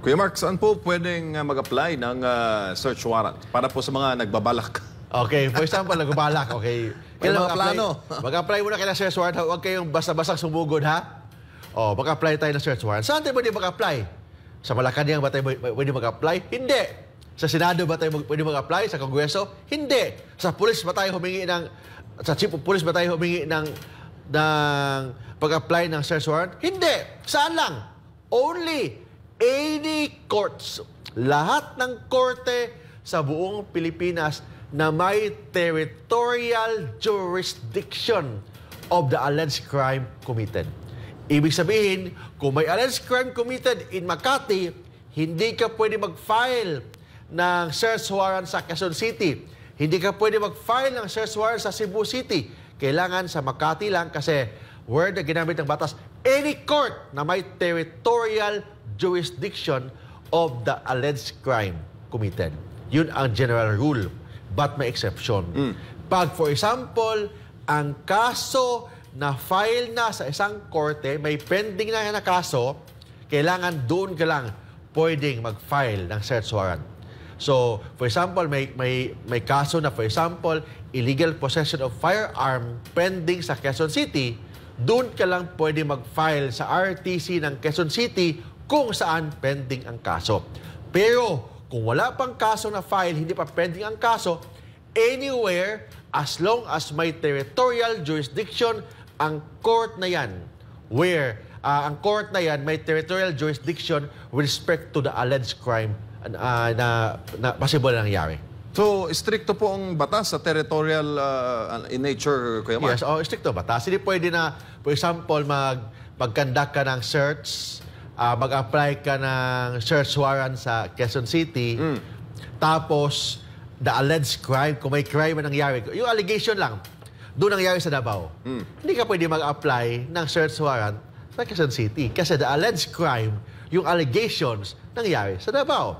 Kuya Mark, saan po pwedeng ah, mag-apply ng uh, search warrant para po sa mga nagbabalak? Okay, for example, nagbabalak, okay. Kailan mag-apply? Mag-apply muna kayo search warrant. Huwag kayong basta-basta sumugod, ha? O, oh, mag-apply tayo ng search warrant. Saan tayo pwede mag-apply? Sa Malacanang ba tayo pwede mag-apply? Hindi. Sa Senado ba tayo pwede mag-apply? Sa Kongreso? Hindi. Sa pulis ba tayo humingi ng... Sa chief of police ba tayo humingi ng, ng pag-apply ng search warrant? Hindi. Saan lang? Only any courts, lahat ng korte sa buong Pilipinas na may territorial jurisdiction of the alleged crime committed. Ibig sabihin, kung may alleged crime committed in Makati, hindi ka pwede mag-file ng search warrant sa Quezon City. Hindi ka pwede mag-file ng search warrant sa Cebu City. Kailangan sa Makati lang kasi word na ginamit ng batas, any court na may territorial jurisdiction of the alleged crime committed. Yun ang general rule, but may exception. Mm. Pag, for example, ang kaso na file na sa isang korte, may pending na na kaso, kailangan doon ka lang pwedeng mag-file ng search warrant. So, for example, may, may, may kaso na, for example, illegal possession of firearm pending sa Quezon City, doon ka lang pwede mag-file sa RTC ng Quezon City kung saan pending ang kaso. Pero kung wala pang kaso na file, hindi pa pending ang kaso, anywhere as long as may territorial jurisdiction ang court na yan where uh, ang court na yan may territorial jurisdiction with respect to the alleged crime uh, na, na possible na nangyari. So, stricto po ang batas sa territorial uh, in nature, Kuya Mark? Yes, oh, stricto batas. Hindi pwede na, for example, mag, mag ka ng search, uh, mag-apply ka ng search warrant sa Quezon City, mm. tapos the alleged crime, kung may crime nangyari, yung allegation lang, doon nangyari sa Davao. Mm. Hindi ka pwede mag-apply ng search warrant sa Quezon City kasi the alleged crime, yung allegations, nangyari sa Davao.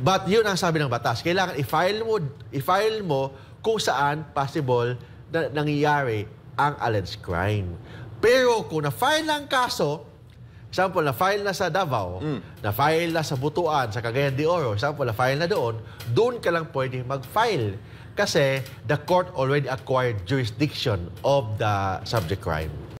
But yun ang sabi ng batas. Kailangan i-file mo, i-file mo kung saan possible na nangyayari ang alleged crime. Pero kung na-file ang kaso, example, na-file na sa Davao, mm. na-file na sa Butuan, sa Cagayan de Oro, example, na-file na doon, doon ka lang pwede mag-file kasi the court already acquired jurisdiction of the subject crime.